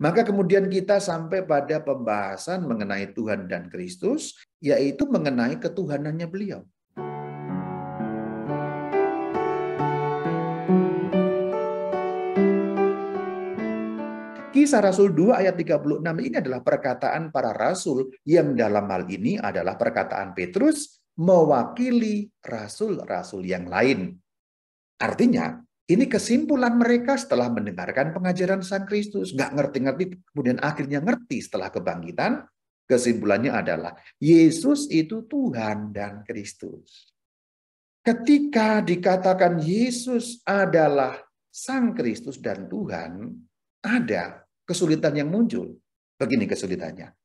Maka kemudian kita sampai pada pembahasan mengenai Tuhan dan Kristus, yaitu mengenai ketuhanannya beliau. Kisah Rasul 2 ayat 36 ini adalah perkataan para rasul yang dalam hal ini adalah perkataan Petrus mewakili rasul-rasul yang lain. Artinya, ini kesimpulan mereka setelah mendengarkan pengajaran Sang Kristus. Nggak ngerti-ngerti, kemudian akhirnya ngerti setelah kebangkitan. Kesimpulannya adalah Yesus itu Tuhan dan Kristus. Ketika dikatakan Yesus adalah Sang Kristus dan Tuhan, ada kesulitan yang muncul. Begini kesulitannya.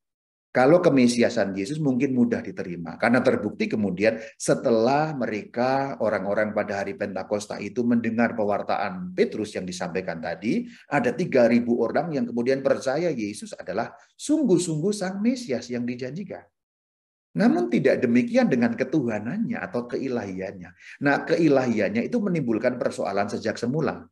Kalau kemesiasan Yesus mungkin mudah diterima karena terbukti kemudian setelah mereka orang-orang pada hari Pentakosta itu mendengar pewartaan Petrus yang disampaikan tadi, ada 3000 orang yang kemudian percaya Yesus adalah sungguh-sungguh sang Mesias yang dijanjikan. Namun tidak demikian dengan ketuhanannya atau keilahiannya. Nah, keilahiannya itu menimbulkan persoalan sejak semula.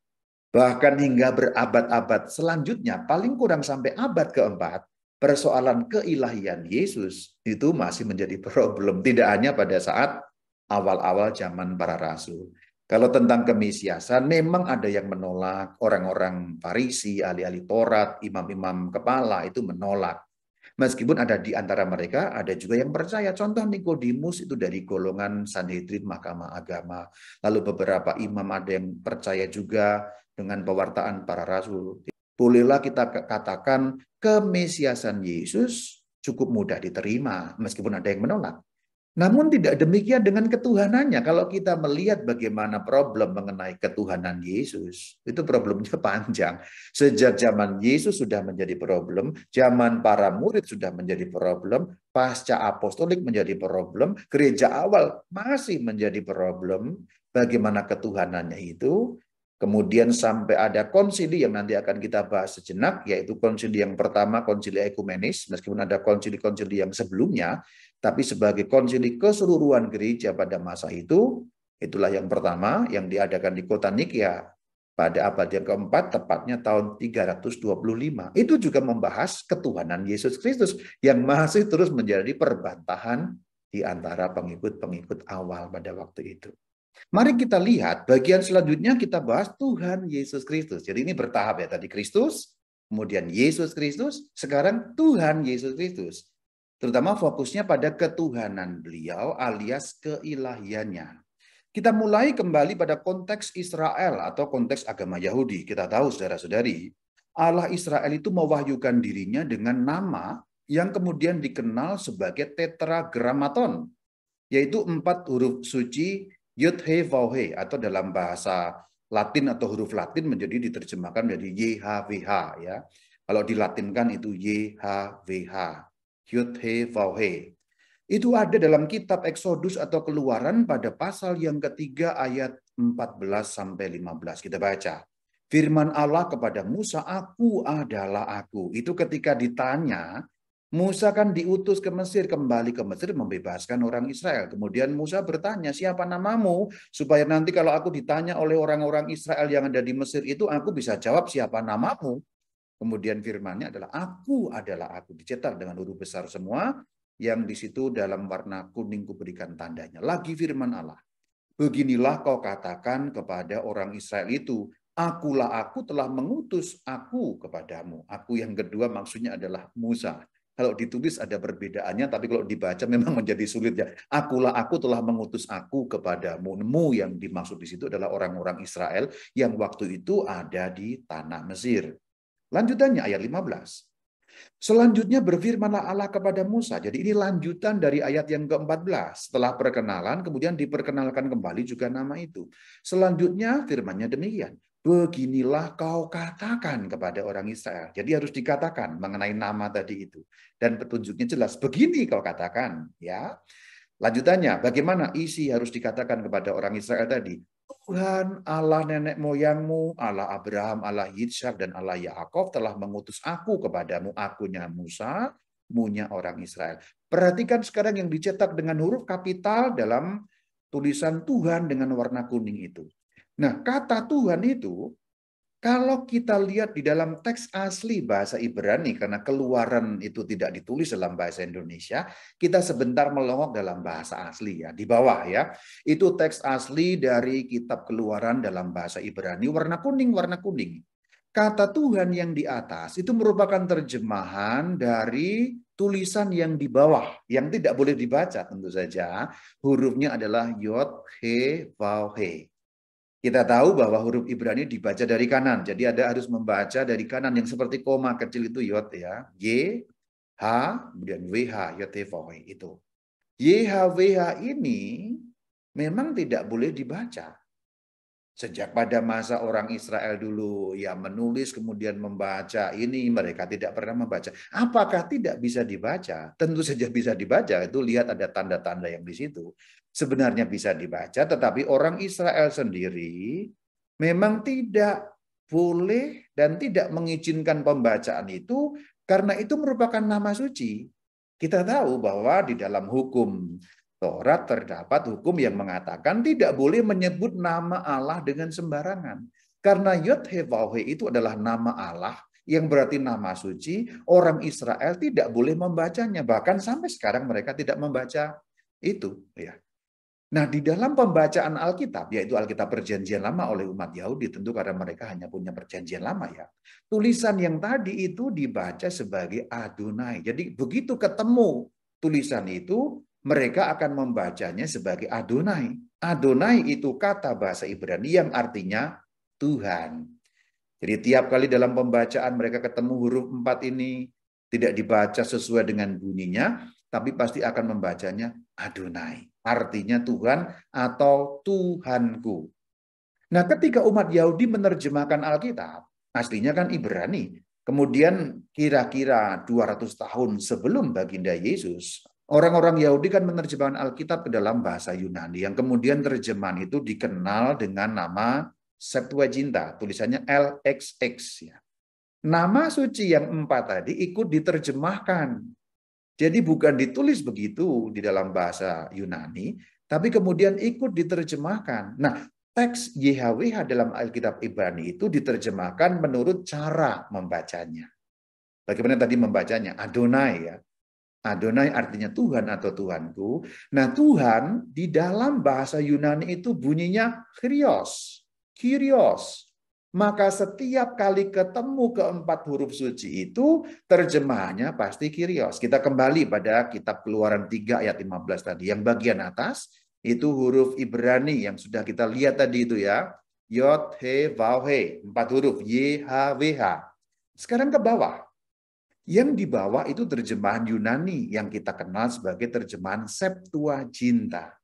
Bahkan hingga berabad-abad selanjutnya, paling kurang sampai abad keempat, persoalan keilahian Yesus itu masih menjadi problem. Tidak hanya pada saat awal-awal zaman para rasul. Kalau tentang kemisiasan, memang ada yang menolak. Orang-orang Farisi, ahli-ahli Torat, imam-imam kepala itu menolak. Meskipun ada di antara mereka, ada juga yang percaya. Contoh Nikodemus itu dari golongan Sanhedrin Mahkamah Agama. Lalu beberapa imam ada yang percaya juga dengan pewartaan para rasul. Bolehlah kita katakan kemesiasan Yesus cukup mudah diterima meskipun ada yang menolak. Namun tidak demikian dengan ketuhanannya. Kalau kita melihat bagaimana problem mengenai ketuhanan Yesus, itu problemnya panjang. Sejak zaman Yesus sudah menjadi problem, zaman para murid sudah menjadi problem, pasca apostolik menjadi problem, gereja awal masih menjadi problem. Bagaimana ketuhanannya itu Kemudian sampai ada konsili yang nanti akan kita bahas sejenak, yaitu konsili yang pertama, konsili ekumenis, meskipun ada konsili-konsili yang sebelumnya, tapi sebagai konsili keseluruhan gereja pada masa itu, itulah yang pertama yang diadakan di kota Nikia pada abad yang keempat, tepatnya tahun 325. Itu juga membahas ketuhanan Yesus Kristus yang masih terus menjadi perbantahan di antara pengikut-pengikut awal pada waktu itu. Mari kita lihat bagian selanjutnya kita bahas Tuhan Yesus Kristus. Jadi ini bertahap ya tadi Kristus, kemudian Yesus Kristus, sekarang Tuhan Yesus Kristus. Terutama fokusnya pada ketuhanan beliau alias keilahiannya. Kita mulai kembali pada konteks Israel atau konteks agama Yahudi. Kita tahu saudara-saudari, Allah Israel itu mewahyukan dirinya dengan nama yang kemudian dikenal sebagai tetragramaton, yaitu empat huruf suci Yudhe Vauhe atau dalam bahasa Latin atau huruf Latin menjadi diterjemahkan menjadi YHWH ya. Kalau dilatinkan itu he Yudhe Vauhe. Itu ada dalam kitab Exodus atau Keluaran pada pasal yang ketiga ayat 14 sampai 15. Kita baca. Firman Allah kepada Musa, aku adalah aku. Itu ketika ditanya Musa kan diutus ke Mesir, kembali ke Mesir membebaskan orang Israel. Kemudian Musa bertanya, siapa namamu? Supaya nanti kalau aku ditanya oleh orang-orang Israel yang ada di Mesir itu, aku bisa jawab siapa namamu. Kemudian firmannya adalah, aku adalah aku. Dicetak dengan huruf besar semua, yang di situ dalam warna kuning kuberikan tandanya. Lagi firman Allah. Beginilah kau katakan kepada orang Israel itu, akulah aku telah mengutus aku kepadamu. Aku yang kedua maksudnya adalah Musa. Kalau ditulis ada perbedaannya, tapi kalau dibaca memang menjadi sulit ya. Akulah aku telah mengutus aku kepadamu. Mu yang dimaksud di situ adalah orang-orang Israel yang waktu itu ada di tanah Mesir. Lanjutannya ayat 15. Selanjutnya berfirmanlah Allah kepada Musa. Jadi ini lanjutan dari ayat yang ke-14. Setelah perkenalan, kemudian diperkenalkan kembali juga nama itu. Selanjutnya firmannya demikian beginilah kau katakan kepada orang Israel. Jadi harus dikatakan mengenai nama tadi itu dan petunjuknya jelas. Begini kau katakan, ya. Lanjutannya, bagaimana isi harus dikatakan kepada orang Israel tadi? Tuhan Allah nenek moyangmu, Allah Abraham, Allah Yitzhak, dan Allah Yaakov telah mengutus aku kepadamu, akunya Musa, munya orang Israel. Perhatikan sekarang yang dicetak dengan huruf kapital dalam tulisan Tuhan dengan warna kuning itu. Nah, kata Tuhan itu kalau kita lihat di dalam teks asli bahasa Ibrani, karena keluaran itu tidak ditulis dalam bahasa Indonesia, kita sebentar melongok dalam bahasa asli ya, di bawah ya. Itu teks asli dari kitab keluaran dalam bahasa Ibrani, warna kuning, warna kuning. Kata Tuhan yang di atas itu merupakan terjemahan dari tulisan yang di bawah, yang tidak boleh dibaca tentu saja. Hurufnya adalah yod, he, vav, he. Kita tahu bahwa huruf Ibrani dibaca dari kanan. Jadi ada harus membaca dari kanan yang seperti koma kecil itu yot ya. Y, H, kemudian H, yot, itu. Y, H, H ini memang tidak boleh dibaca. Sejak pada masa orang Israel dulu, ya menulis kemudian membaca, ini mereka tidak pernah membaca. Apakah tidak bisa dibaca? Tentu saja bisa dibaca, itu lihat ada tanda-tanda yang di situ. Sebenarnya bisa dibaca, tetapi orang Israel sendiri memang tidak boleh dan tidak mengizinkan pembacaan itu karena itu merupakan nama suci. Kita tahu bahwa di dalam hukum Taurat terdapat hukum yang mengatakan tidak boleh menyebut nama Allah dengan sembarangan. Karena Yod Hevahe itu adalah nama Allah yang berarti nama suci, orang Israel tidak boleh membacanya. Bahkan sampai sekarang mereka tidak membaca itu. ya. Nah, di dalam pembacaan Alkitab, yaitu Alkitab Perjanjian Lama oleh umat Yahudi, tentu karena mereka hanya punya Perjanjian Lama ya. Tulisan yang tadi itu dibaca sebagai Adonai. Jadi begitu ketemu tulisan itu, mereka akan membacanya sebagai Adonai. Adonai itu kata bahasa Ibrani yang artinya Tuhan. Jadi tiap kali dalam pembacaan mereka ketemu huruf empat ini tidak dibaca sesuai dengan bunyinya, tapi pasti akan membacanya Adonai. Artinya Tuhan atau Tuhanku. Nah ketika umat Yahudi menerjemahkan Alkitab, aslinya kan Ibrani. Kemudian kira-kira 200 tahun sebelum baginda Yesus, Orang-orang Yahudi kan menerjemahkan Alkitab ke dalam bahasa Yunani yang kemudian terjemahan itu dikenal dengan nama Septuaginta, tulisannya LXX ya. Nama suci yang empat tadi ikut diterjemahkan. Jadi bukan ditulis begitu di dalam bahasa Yunani, tapi kemudian ikut diterjemahkan. Nah, teks YHWH dalam Alkitab Ibrani itu diterjemahkan menurut cara membacanya. Bagaimana tadi membacanya? Adonai ya. Adonai artinya Tuhan atau Tuhanku. Nah Tuhan di dalam bahasa Yunani itu bunyinya krios, Kyrios. Maka setiap kali ketemu keempat huruf suci itu terjemahannya pasti kyrios. Kita kembali pada kitab keluaran 3 ayat 15 tadi. Yang bagian atas itu huruf Ibrani yang sudah kita lihat tadi itu ya. Yod, He, Vav, He. Empat huruf. Y, H, W, H. Sekarang ke bawah yang dibawa itu terjemahan Yunani yang kita kenal sebagai terjemahan Septuaginta.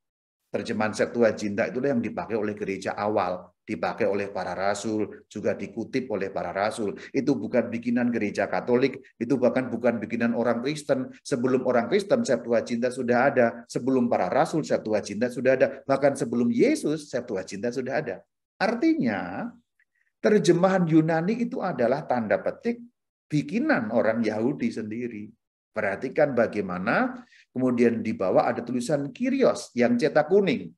Terjemahan Septuaginta itulah yang dipakai oleh gereja awal, dipakai oleh para rasul, juga dikutip oleh para rasul. Itu bukan bikinan gereja Katolik, itu bahkan bukan bikinan orang Kristen. Sebelum orang Kristen Septuaginta sudah ada, sebelum para rasul Septuaginta sudah ada, bahkan sebelum Yesus Septuaginta sudah ada. Artinya, terjemahan Yunani itu adalah tanda petik bikinan orang Yahudi sendiri. Perhatikan bagaimana kemudian di bawah ada tulisan Kyrios yang cetak kuning.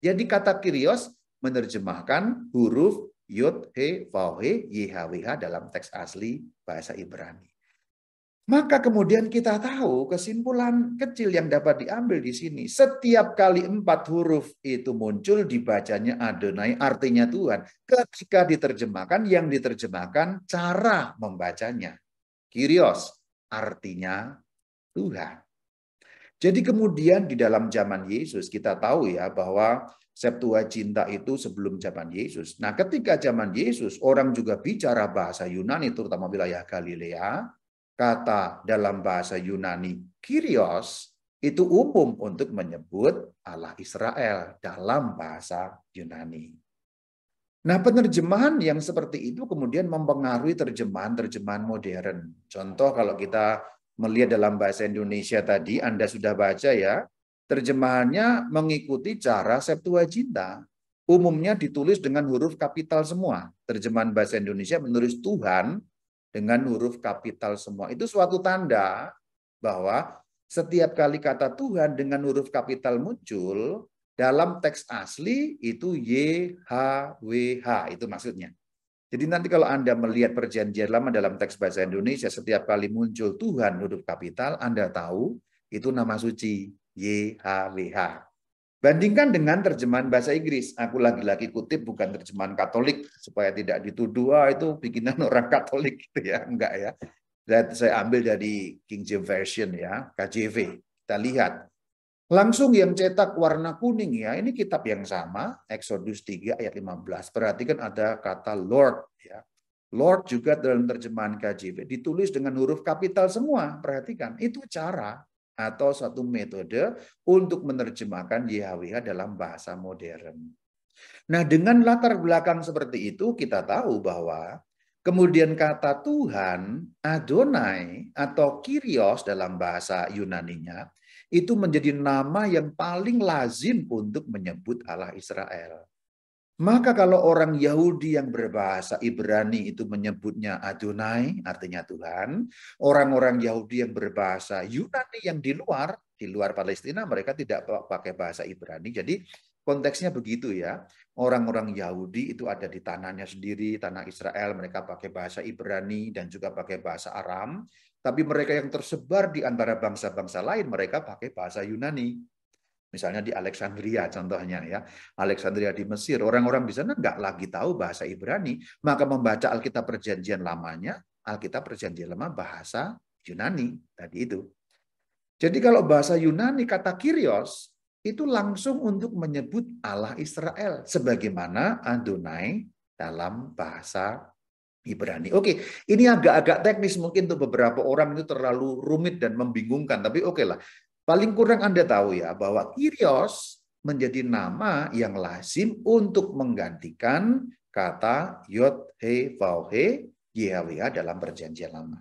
Jadi kata Kyrios menerjemahkan huruf Yod, He, Vau, He, YHWH dalam teks asli bahasa Ibrani. Maka kemudian kita tahu kesimpulan kecil yang dapat diambil di sini. Setiap kali empat huruf itu muncul dibacanya Adonai artinya Tuhan. Ketika diterjemahkan yang diterjemahkan cara membacanya. Kyrios artinya Tuhan. Jadi kemudian di dalam zaman Yesus kita tahu ya bahwa cinta itu sebelum zaman Yesus. Nah ketika zaman Yesus orang juga bicara bahasa Yunani terutama wilayah Galilea Kata dalam bahasa Yunani kyrios itu umum untuk menyebut Allah Israel dalam bahasa Yunani. Nah, penerjemahan yang seperti itu kemudian mempengaruhi terjemahan-terjemahan modern. Contoh kalau kita melihat dalam bahasa Indonesia tadi, Anda sudah baca ya, terjemahannya mengikuti cara Septuaginta. Umumnya ditulis dengan huruf kapital semua. Terjemahan bahasa Indonesia menulis Tuhan dengan huruf kapital semua. Itu suatu tanda bahwa setiap kali kata Tuhan dengan huruf kapital muncul, dalam teks asli itu YHWH itu maksudnya. Jadi nanti kalau Anda melihat perjanjian lama dalam teks bahasa Indonesia setiap kali muncul Tuhan huruf kapital Anda tahu itu nama suci YHWH. Bandingkan dengan terjemahan bahasa Inggris. Aku lagi-lagi kutip bukan terjemahan Katolik supaya tidak dituduh ah, itu bikinan orang Katolik gitu ya, enggak ya. Dan saya ambil dari King James Version ya, KJV. Kita lihat. Langsung yang cetak warna kuning ya, ini kitab yang sama, Exodus 3 ayat 15. Perhatikan ada kata Lord ya. Lord juga dalam terjemahan KJV ditulis dengan huruf kapital semua. Perhatikan, itu cara atau suatu metode untuk menerjemahkan YHWH dalam bahasa modern. Nah, dengan latar belakang seperti itu kita tahu bahwa kemudian kata Tuhan, Adonai atau Kyrios dalam bahasa Yunaninya itu menjadi nama yang paling lazim untuk menyebut Allah Israel. Maka kalau orang Yahudi yang berbahasa Ibrani itu menyebutnya Adonai, artinya Tuhan. Orang-orang Yahudi yang berbahasa Yunani yang di luar, di luar Palestina mereka tidak pakai bahasa Ibrani. Jadi konteksnya begitu ya. Orang-orang Yahudi itu ada di tanahnya sendiri, tanah Israel, mereka pakai bahasa Ibrani dan juga pakai bahasa Aram. Tapi mereka yang tersebar di antara bangsa-bangsa lain, mereka pakai bahasa Yunani. Misalnya di Alexandria contohnya ya. Alexandria di Mesir, orang-orang di sana nggak lagi tahu bahasa Ibrani, maka membaca Alkitab Perjanjian Lamanya, Alkitab Perjanjian Lama bahasa Yunani tadi itu. Jadi kalau bahasa Yunani kata Kyrios itu langsung untuk menyebut Allah Israel sebagaimana Adonai dalam bahasa Ibrani. Oke, ini agak-agak teknis mungkin untuk beberapa orang itu terlalu rumit dan membingungkan, tapi oke lah. Paling kurang Anda tahu ya bahwa Kyrios menjadi nama yang lazim untuk menggantikan kata yod he vau he YHWH dalam perjanjian lama.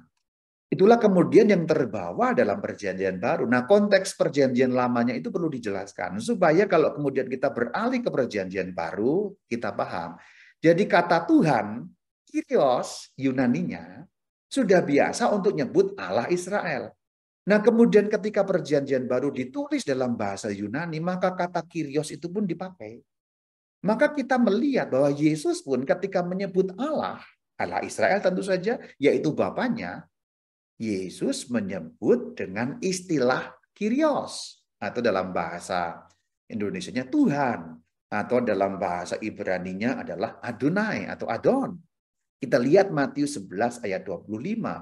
Itulah kemudian yang terbawa dalam perjanjian baru. Nah konteks perjanjian lamanya itu perlu dijelaskan. Supaya kalau kemudian kita beralih ke perjanjian baru, kita paham. Jadi kata Tuhan, Kyrios Yunaninya, sudah biasa untuk nyebut Allah Israel. Nah kemudian ketika perjanjian baru ditulis dalam bahasa Yunani, maka kata kirios itu pun dipakai. Maka kita melihat bahwa Yesus pun ketika menyebut Allah, Allah Israel tentu saja, yaitu Bapaknya, Yesus menyebut dengan istilah kirios. atau dalam bahasa Indonesia Tuhan atau dalam bahasa Ibraninya adalah Adonai atau Adon. Kita lihat Matius 11 ayat 25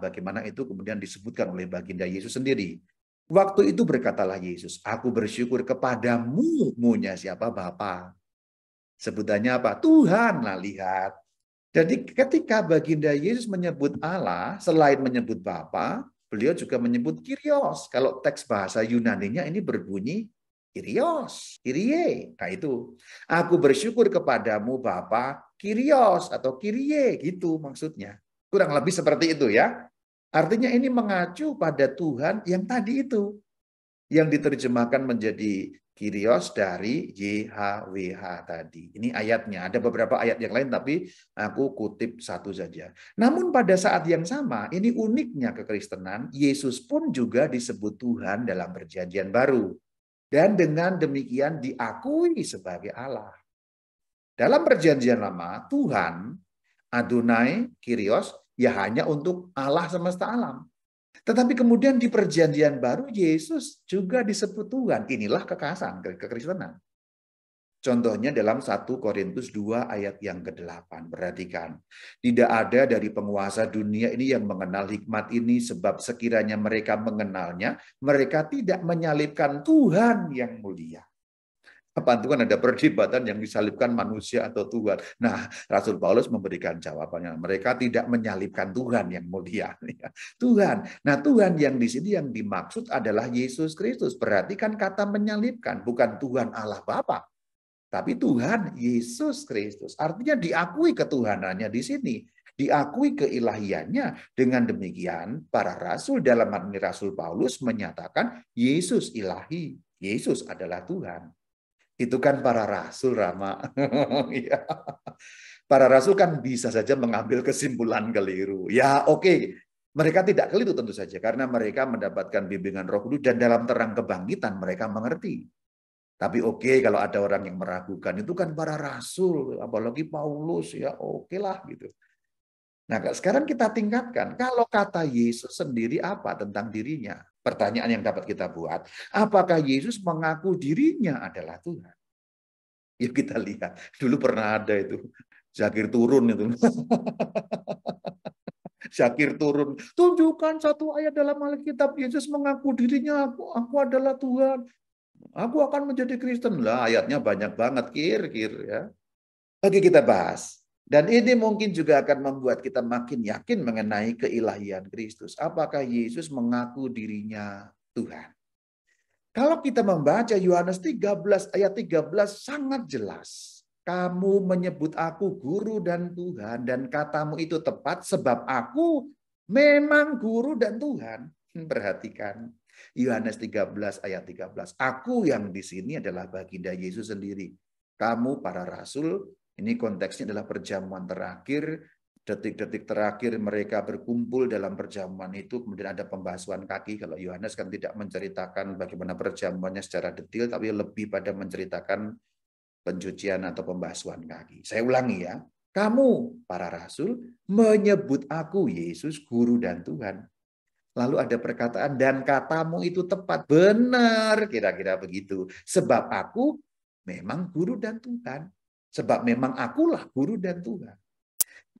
bagaimana itu kemudian disebutkan oleh baginda Yesus sendiri. Waktu itu berkatalah Yesus, aku bersyukur kepadamu, munya siapa Bapa. Sebutannya apa? Tuhan lah lihat. Jadi ketika baginda Yesus menyebut Allah, selain menyebut Bapa, beliau juga menyebut Kyrios. Kalau teks bahasa Yunaninya ini berbunyi Kyrios, Kyrie. Nah itu, aku bersyukur kepadamu Bapa kirios atau kirie gitu maksudnya. Kurang lebih seperti itu ya. Artinya ini mengacu pada Tuhan yang tadi itu. Yang diterjemahkan menjadi kirios dari YHWH tadi. Ini ayatnya. Ada beberapa ayat yang lain tapi aku kutip satu saja. Namun pada saat yang sama, ini uniknya kekristenan, Yesus pun juga disebut Tuhan dalam perjanjian baru. Dan dengan demikian diakui sebagai Allah. Dalam perjanjian lama, Tuhan Adonai Kirios ya hanya untuk Allah semesta alam. Tetapi kemudian di perjanjian baru Yesus juga disebut Tuhan. Inilah kekasan kekristenan. Contohnya dalam 1 Korintus 2 ayat yang ke-8. Perhatikan. Tidak ada dari penguasa dunia ini yang mengenal hikmat ini sebab sekiranya mereka mengenalnya, mereka tidak menyalibkan Tuhan yang mulia apa itu kan ada perdebatan yang disalibkan manusia atau Tuhan. Nah, Rasul Paulus memberikan jawabannya. Mereka tidak menyalibkan Tuhan yang mulia. Ya, Tuhan. Nah, Tuhan yang di sini yang dimaksud adalah Yesus Kristus. Perhatikan kata menyalibkan, bukan Tuhan Allah Bapa, tapi Tuhan Yesus Kristus. Artinya diakui ketuhanannya di sini diakui keilahiannya. Dengan demikian, para rasul dalam arti Rasul Paulus menyatakan Yesus ilahi, Yesus adalah Tuhan. Itu kan para rasul, Rama. Iya. para rasul kan bisa saja mengambil kesimpulan keliru. Ya oke, okay. mereka tidak keliru tentu saja. Karena mereka mendapatkan bimbingan roh kudus dan dalam terang kebangkitan mereka mengerti. Tapi oke okay, kalau ada orang yang meragukan, itu kan para rasul, apalagi Paulus, ya oke okay lah gitu. Nah sekarang kita tingkatkan, kalau kata Yesus sendiri apa tentang dirinya? pertanyaan yang dapat kita buat. Apakah Yesus mengaku dirinya adalah Tuhan? Yuk ya, kita lihat. Dulu pernah ada itu. Zakir turun itu. Zakir turun. Tunjukkan satu ayat dalam Alkitab. Yesus mengaku dirinya, aku, aku adalah Tuhan. Aku akan menjadi Kristen. Lah ayatnya banyak banget, kir-kir. ya. Oke kita bahas. Dan ini mungkin juga akan membuat kita makin yakin mengenai keilahian Kristus. Apakah Yesus mengaku dirinya Tuhan? Kalau kita membaca Yohanes 13 ayat 13 sangat jelas. Kamu menyebut aku guru dan Tuhan dan katamu itu tepat sebab aku memang guru dan Tuhan. Hmm, perhatikan Yohanes 13 ayat 13. Aku yang di sini adalah baginda Yesus sendiri. Kamu para rasul ini konteksnya adalah perjamuan terakhir, detik-detik terakhir mereka berkumpul dalam perjamuan itu, kemudian ada pembahasan kaki. Kalau Yohanes kan tidak menceritakan bagaimana perjamuannya secara detail, tapi lebih pada menceritakan pencucian atau pembahasan kaki. Saya ulangi ya, kamu para rasul menyebut aku Yesus guru dan Tuhan. Lalu ada perkataan dan katamu itu tepat benar kira-kira begitu. Sebab aku memang guru dan Tuhan. Sebab memang akulah guru dan Tuhan.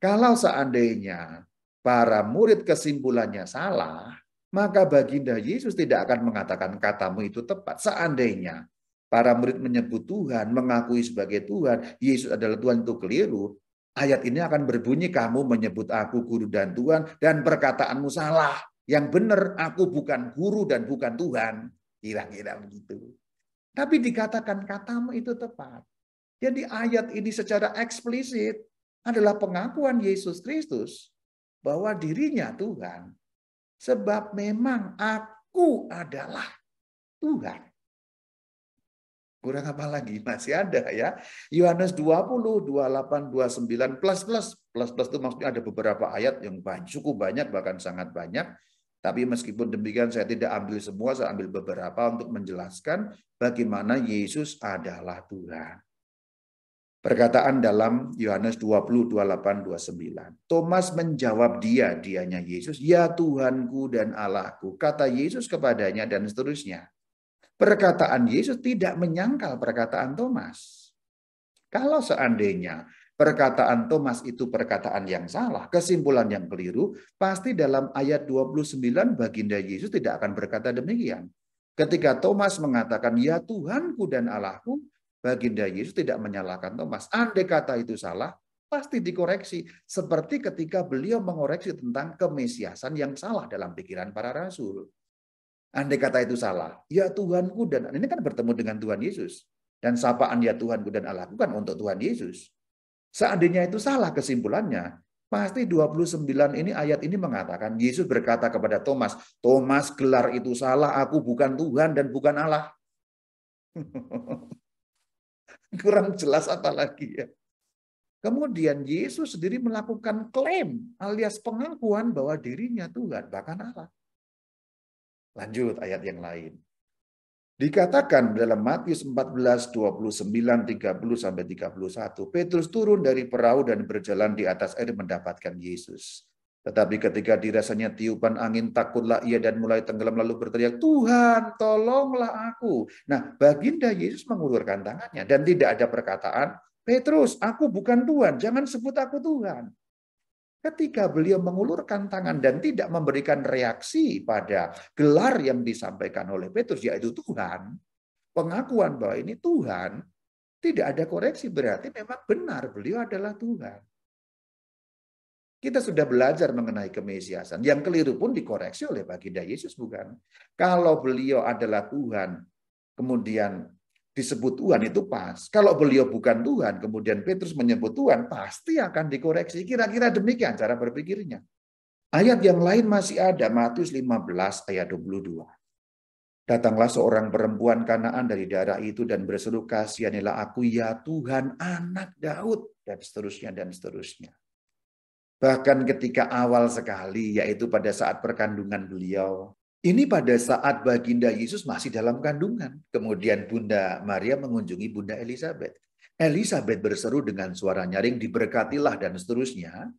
Kalau seandainya para murid kesimpulannya salah, maka baginda Yesus tidak akan mengatakan katamu itu tepat. Seandainya para murid menyebut Tuhan, mengakui sebagai Tuhan, Yesus adalah Tuhan itu keliru, ayat ini akan berbunyi kamu menyebut aku guru dan Tuhan dan perkataanmu salah. Yang benar aku bukan guru dan bukan Tuhan. Kira-kira begitu. Tapi dikatakan katamu itu tepat. Jadi ayat ini secara eksplisit adalah pengakuan Yesus Kristus bahwa dirinya Tuhan. Sebab memang aku adalah Tuhan. Kurang apa lagi? Masih ada ya. Yohanes 20, 28, 29, plus plus. Plus plus itu maksudnya ada beberapa ayat yang cukup banyak, bahkan sangat banyak. Tapi meskipun demikian saya tidak ambil semua, saya ambil beberapa untuk menjelaskan bagaimana Yesus adalah Tuhan. Perkataan dalam Yohanes 20, 28, 29. Thomas menjawab dia, dianya Yesus, Ya Tuhanku dan Allahku, kata Yesus kepadanya dan seterusnya. Perkataan Yesus tidak menyangkal perkataan Thomas. Kalau seandainya perkataan Thomas itu perkataan yang salah, kesimpulan yang keliru, pasti dalam ayat 29 baginda Yesus tidak akan berkata demikian. Ketika Thomas mengatakan, ya Tuhanku dan Allahku, Baginda Yesus tidak menyalahkan Thomas. Andai kata itu salah, pasti dikoreksi. Seperti ketika beliau mengoreksi tentang kemesiasan yang salah dalam pikiran para rasul. Andai kata itu salah, ya Tuhanku dan ini kan bertemu dengan Tuhan Yesus. Dan sapaan ya Tuhanku dan Allah kan untuk Tuhan Yesus. Seandainya itu salah kesimpulannya, pasti 29 ini ayat ini mengatakan Yesus berkata kepada Thomas, "Thomas, gelar itu salah, aku bukan Tuhan dan bukan Allah." kurang jelas apa lagi ya. Kemudian Yesus sendiri melakukan klaim alias pengakuan bahwa dirinya Tuhan, bahkan Allah. Lanjut ayat yang lain. Dikatakan dalam Matius 14, 29, 30 sampai 31, Petrus turun dari perahu dan berjalan di atas air mendapatkan Yesus. Tetapi ketika dirasanya tiupan angin, takutlah ia dan mulai tenggelam lalu berteriak, Tuhan tolonglah aku. Nah, baginda Yesus mengulurkan tangannya dan tidak ada perkataan, Petrus, aku bukan Tuhan, jangan sebut aku Tuhan. Ketika beliau mengulurkan tangan dan tidak memberikan reaksi pada gelar yang disampaikan oleh Petrus, yaitu Tuhan, pengakuan bahwa ini Tuhan, tidak ada koreksi, berarti memang benar beliau adalah Tuhan. Kita sudah belajar mengenai kemesiasan. Yang keliru pun dikoreksi oleh baginda Yesus, bukan? Kalau beliau adalah Tuhan, kemudian disebut Tuhan itu pas. Kalau beliau bukan Tuhan, kemudian Petrus menyebut Tuhan, pasti akan dikoreksi. Kira-kira demikian cara berpikirnya. Ayat yang lain masih ada, Matius 15 ayat 22. Datanglah seorang perempuan kanaan dari daerah itu dan berseru, kasihanilah aku ya Tuhan anak Daud, dan seterusnya, dan seterusnya. Bahkan ketika awal sekali, yaitu pada saat perkandungan beliau, ini pada saat baginda Yesus masih dalam kandungan. Kemudian Bunda Maria mengunjungi Bunda Elizabeth. Elizabeth berseru dengan suara nyaring, diberkatilah dan seterusnya.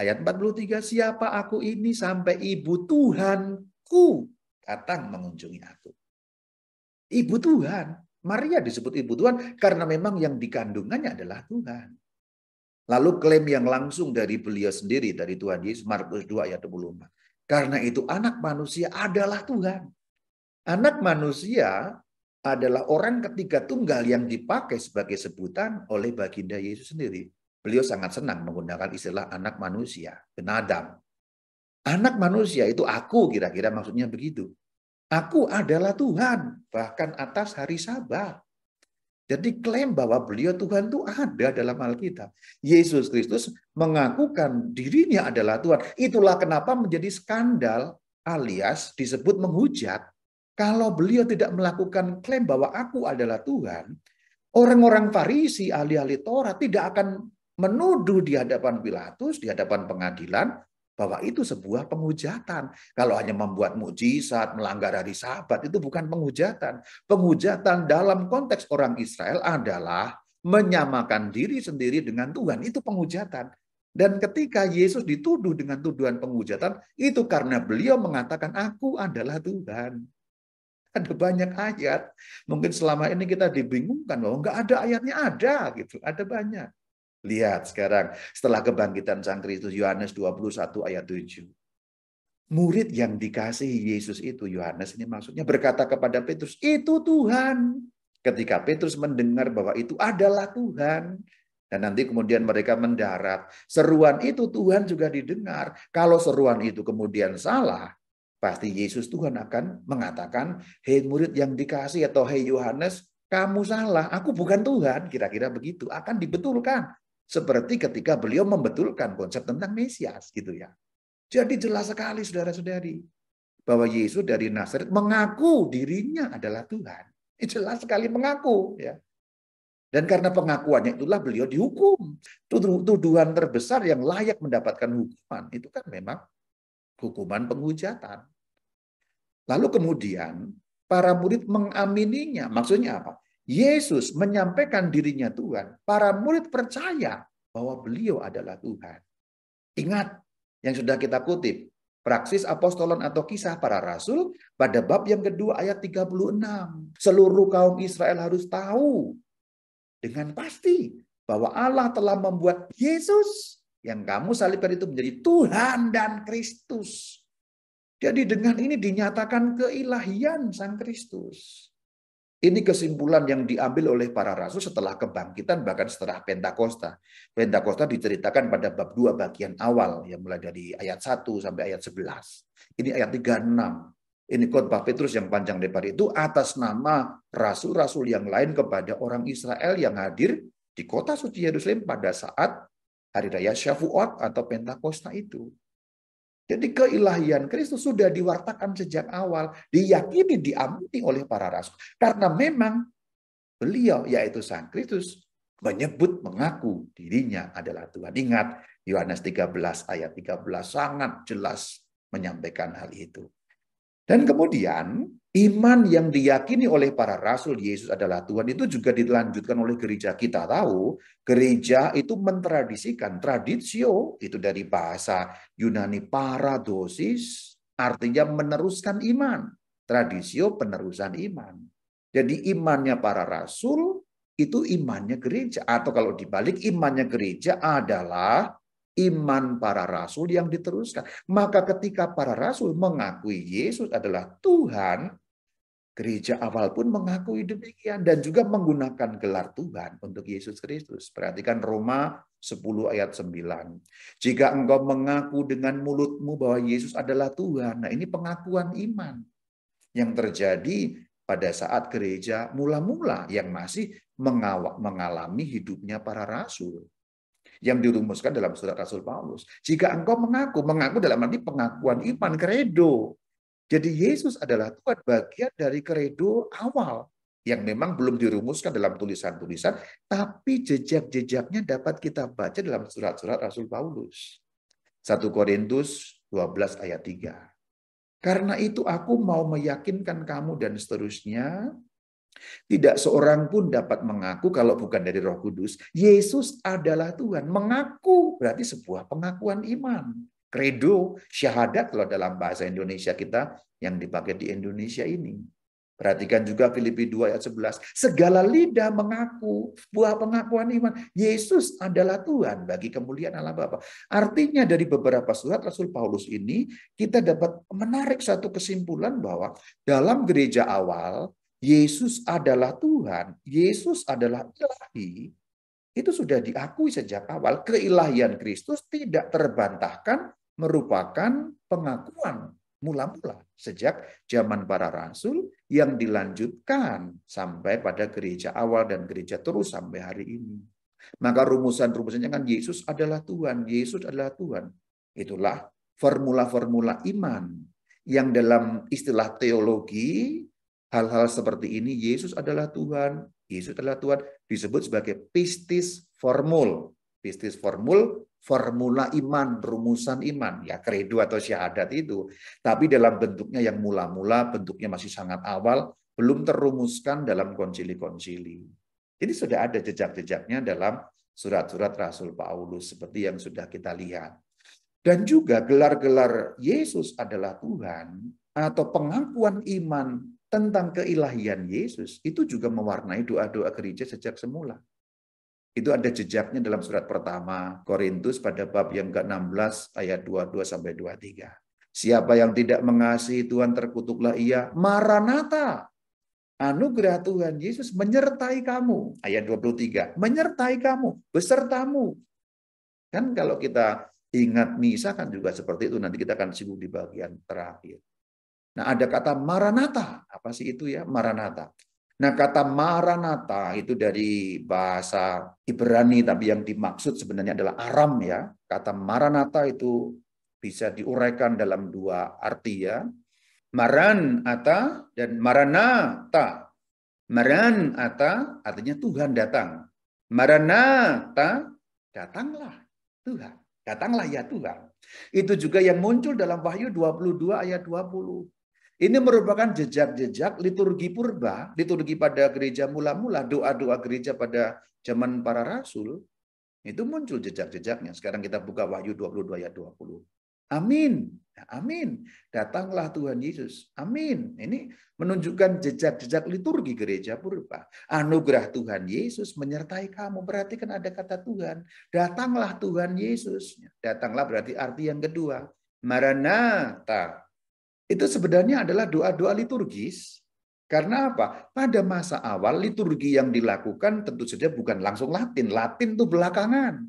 Ayat 43, siapa aku ini sampai ibu Tuhanku datang mengunjungi aku. Ibu Tuhan, Maria disebut ibu Tuhan karena memang yang dikandungannya adalah Tuhan. Lalu klaim yang langsung dari beliau sendiri, dari Tuhan Yesus, Markus 2 ayat 24. Karena itu anak manusia adalah Tuhan. Anak manusia adalah orang ketiga tunggal yang dipakai sebagai sebutan oleh baginda Yesus sendiri. Beliau sangat senang menggunakan istilah anak manusia, benadam. Anak manusia itu aku kira-kira maksudnya begitu. Aku adalah Tuhan, bahkan atas hari sabat. Jadi klaim bahwa beliau Tuhan itu ada dalam Alkitab. Yesus Kristus mengakukan dirinya adalah Tuhan. Itulah kenapa menjadi skandal alias disebut menghujat. Kalau beliau tidak melakukan klaim bahwa aku adalah Tuhan, orang-orang Farisi, ahli-ahli Torah tidak akan menuduh di hadapan Pilatus, di hadapan pengadilan bahwa itu sebuah penghujatan. Kalau hanya membuat mujizat melanggar hari sabat, itu bukan penghujatan. Penghujatan dalam konteks orang Israel adalah menyamakan diri sendiri dengan Tuhan. Itu penghujatan. Dan ketika Yesus dituduh dengan tuduhan penghujatan, itu karena beliau mengatakan, aku adalah Tuhan. Ada banyak ayat. Mungkin selama ini kita dibingungkan bahwa nggak ada ayatnya. Ada. gitu Ada banyak. Lihat sekarang setelah kebangkitan Sang Kristus Yohanes 21 ayat 7. Murid yang dikasihi Yesus itu Yohanes ini maksudnya berkata kepada Petrus, "Itu Tuhan." Ketika Petrus mendengar bahwa itu adalah Tuhan, dan nanti kemudian mereka mendarat, seruan itu Tuhan juga didengar. Kalau seruan itu kemudian salah, pasti Yesus Tuhan akan mengatakan, "Hei murid yang dikasih atau hei Yohanes, kamu salah, aku bukan Tuhan." Kira-kira begitu akan dibetulkan seperti ketika beliau membetulkan konsep tentang Mesias gitu ya. Jadi jelas sekali saudara-saudari bahwa Yesus dari Nazaret mengaku dirinya adalah Tuhan. jelas sekali mengaku ya. Dan karena pengakuannya itulah beliau dihukum. Tuduhan terbesar yang layak mendapatkan hukuman itu kan memang hukuman penghujatan. Lalu kemudian para murid mengamininya. Maksudnya apa? Yesus menyampaikan dirinya Tuhan, para murid percaya bahwa beliau adalah Tuhan. Ingat yang sudah kita kutip, praksis Apostolon atau kisah para rasul pada bab yang kedua ayat 36. Seluruh kaum Israel harus tahu dengan pasti bahwa Allah telah membuat Yesus yang kamu salibkan itu menjadi Tuhan dan Kristus. Jadi dengan ini dinyatakan keilahian Sang Kristus. Ini kesimpulan yang diambil oleh para rasul setelah kebangkitan bahkan setelah Pentakosta. Pentakosta diceritakan pada bab 2 bagian awal yang mulai dari ayat 1 sampai ayat 11. Ini ayat 36. Ini khotbah Petrus yang panjang lebar itu atas nama rasul-rasul yang lain kepada orang Israel yang hadir di kota suci Yerusalem pada saat hari raya Syafuot atau Pentakosta itu. Jadi keilahian Kristus sudah diwartakan sejak awal, diyakini, diamini oleh para rasul. Karena memang beliau, yaitu Sang Kristus, menyebut mengaku dirinya adalah Tuhan. Ingat, Yohanes 13 ayat 13 sangat jelas menyampaikan hal itu. Dan kemudian iman yang diyakini oleh para rasul Yesus adalah Tuhan itu juga dilanjutkan oleh gereja. Kita tahu gereja itu mentradisikan tradisio itu dari bahasa Yunani paradosis artinya meneruskan iman. Tradisio penerusan iman. Jadi imannya para rasul itu imannya gereja atau kalau dibalik imannya gereja adalah iman para rasul yang diteruskan. Maka ketika para rasul mengakui Yesus adalah Tuhan, gereja awal pun mengakui demikian dan juga menggunakan gelar Tuhan untuk Yesus Kristus. Perhatikan Roma 10 ayat 9. Jika engkau mengaku dengan mulutmu bahwa Yesus adalah Tuhan, nah ini pengakuan iman yang terjadi pada saat gereja mula-mula yang masih mengalami hidupnya para rasul yang dirumuskan dalam surat Rasul Paulus. Jika engkau mengaku, mengaku dalam arti pengakuan iman, kredo. Jadi Yesus adalah Tuhan bagian dari kredo awal yang memang belum dirumuskan dalam tulisan-tulisan, tapi jejak-jejaknya dapat kita baca dalam surat-surat Rasul Paulus. 1 Korintus 12 ayat 3. Karena itu aku mau meyakinkan kamu dan seterusnya tidak seorang pun dapat mengaku kalau bukan dari Roh Kudus, Yesus adalah Tuhan. Mengaku berarti sebuah pengakuan iman. Kredo, syahadat kalau dalam bahasa Indonesia kita yang dipakai di Indonesia ini. Perhatikan juga Filipi 2 ayat 11. Segala lidah mengaku buah pengakuan iman. Yesus adalah Tuhan bagi kemuliaan Allah Bapa. Artinya dari beberapa surat Rasul Paulus ini kita dapat menarik satu kesimpulan bahwa dalam gereja awal Yesus adalah Tuhan, Yesus adalah ilahi, itu sudah diakui sejak awal. Keilahian Kristus tidak terbantahkan merupakan pengakuan mula-mula sejak zaman para rasul yang dilanjutkan sampai pada gereja awal dan gereja terus sampai hari ini. Maka rumusan-rumusannya kan Yesus adalah Tuhan, Yesus adalah Tuhan. Itulah formula-formula iman yang dalam istilah teologi hal-hal seperti ini Yesus adalah Tuhan, Yesus adalah Tuhan disebut sebagai pistis formul. Pistis formul, formula iman, rumusan iman, ya kredo atau syahadat itu. Tapi dalam bentuknya yang mula-mula, bentuknya masih sangat awal, belum terumuskan dalam konsili-konsili. Jadi sudah ada jejak-jejaknya dalam surat-surat Rasul Paulus seperti yang sudah kita lihat. Dan juga gelar-gelar Yesus adalah Tuhan atau pengakuan iman tentang keilahian Yesus itu juga mewarnai doa-doa gereja sejak semula. Itu ada jejaknya dalam surat pertama Korintus pada bab yang ke-16 ayat 22 sampai 23. Siapa yang tidak mengasihi Tuhan terkutuklah ia. Maranatha. Anugerah Tuhan Yesus menyertai kamu. Ayat 23. Menyertai kamu. Besertamu. Kan kalau kita ingat misa kan juga seperti itu. Nanti kita akan singgung di bagian terakhir. Nah, ada kata maranata. Apa sih itu ya? Maranata. Nah, kata maranata itu dari bahasa Ibrani, tapi yang dimaksud sebenarnya adalah Aram ya. Kata maranata itu bisa diuraikan dalam dua arti ya. Maran Maranata dan maranata. Maranata artinya Tuhan datang. Maranata, datanglah Tuhan. Datanglah ya Tuhan. Itu juga yang muncul dalam Wahyu 22 ayat 20. Ini merupakan jejak-jejak liturgi purba, liturgi pada gereja mula-mula, doa-doa gereja pada zaman para rasul. Itu muncul jejak-jejaknya. Sekarang kita buka Wahyu 22 ayat 20. Amin. Ya, amin. Datanglah Tuhan Yesus. Amin. Ini menunjukkan jejak-jejak liturgi gereja purba. Anugerah Tuhan Yesus menyertai kamu. Berarti kan ada kata Tuhan. Datanglah Tuhan Yesus. Datanglah berarti arti yang kedua. Maranatha itu sebenarnya adalah doa-doa liturgis. Karena apa? Pada masa awal liturgi yang dilakukan tentu saja bukan langsung Latin. Latin itu belakangan.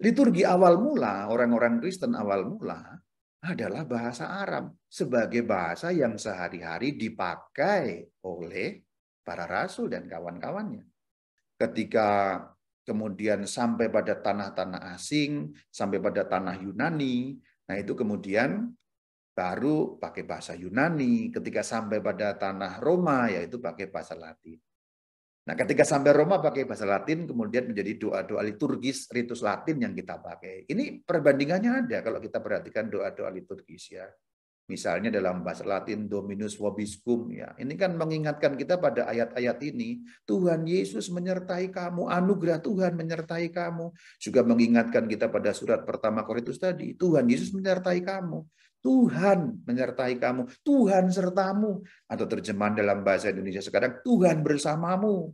Liturgi awal mula, orang-orang Kristen awal mula adalah bahasa Arab sebagai bahasa yang sehari-hari dipakai oleh para rasul dan kawan-kawannya. Ketika kemudian sampai pada tanah-tanah asing, sampai pada tanah Yunani, nah itu kemudian baru pakai bahasa Yunani, ketika sampai pada tanah Roma yaitu pakai bahasa Latin. Nah, ketika sampai Roma pakai bahasa Latin, kemudian menjadi doa-doa liturgis, ritus Latin yang kita pakai. Ini perbandingannya ada kalau kita perhatikan doa-doa liturgis ya. Misalnya dalam bahasa Latin Dominus vobiscum ya. Ini kan mengingatkan kita pada ayat-ayat ini, Tuhan Yesus menyertai kamu, anugerah Tuhan menyertai kamu. Juga mengingatkan kita pada surat pertama Korintus tadi, Tuhan Yesus menyertai kamu. Tuhan menyertai kamu, Tuhan sertamu. Atau terjemahan dalam bahasa Indonesia sekarang, Tuhan bersamamu.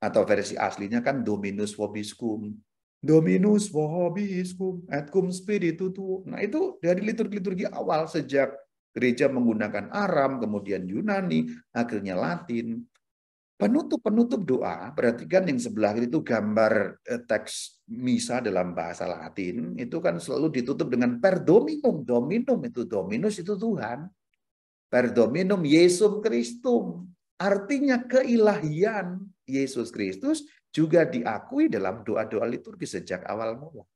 Atau versi aslinya kan Dominus vobiscum. Dominus vobiscum et cum spiritu tuo. Nah itu dari liturgi-liturgi awal sejak gereja menggunakan Aram, kemudian Yunani, akhirnya Latin. Penutup-penutup doa, perhatikan yang sebelah itu gambar eh, teks misa dalam bahasa Latin, itu kan selalu ditutup dengan per dominum. Dominum itu dominus itu Tuhan. Per dominum Yesum Christum. Artinya keilahian Yesus Kristus juga diakui dalam doa-doa liturgi sejak awal mula.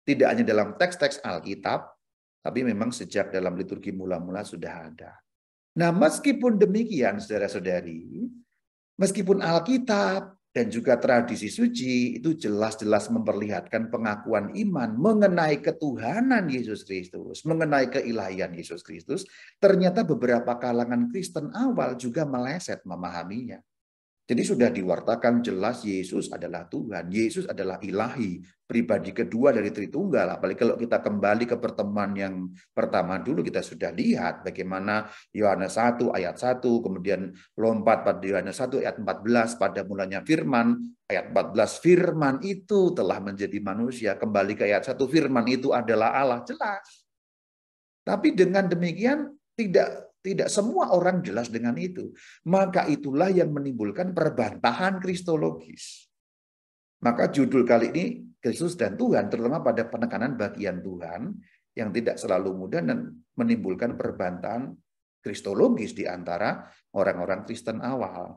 Tidak hanya dalam teks-teks Alkitab, tapi memang sejak dalam liturgi mula-mula sudah ada. Nah, meskipun demikian, saudara-saudari, Meskipun Alkitab dan juga tradisi suci itu jelas-jelas memperlihatkan pengakuan iman mengenai ketuhanan Yesus Kristus, mengenai keilahian Yesus Kristus, ternyata beberapa kalangan Kristen awal juga meleset memahaminya. Jadi sudah diwartakan jelas Yesus adalah Tuhan, Yesus adalah ilahi, pribadi kedua dari Tritunggal. Apalagi kalau kita kembali ke pertemuan yang pertama dulu kita sudah lihat bagaimana Yohanes 1 ayat 1, kemudian lompat pada Yohanes 1 ayat 14 pada mulanya firman, ayat 14 firman itu telah menjadi manusia. Kembali ke ayat 1 firman itu adalah Allah, jelas. Tapi dengan demikian tidak tidak semua orang jelas dengan itu. Maka itulah yang menimbulkan perbantahan kristologis. Maka judul kali ini Kristus dan Tuhan, terutama pada penekanan bagian Tuhan yang tidak selalu mudah dan menimbulkan perbantahan kristologis di antara orang-orang Kristen awal.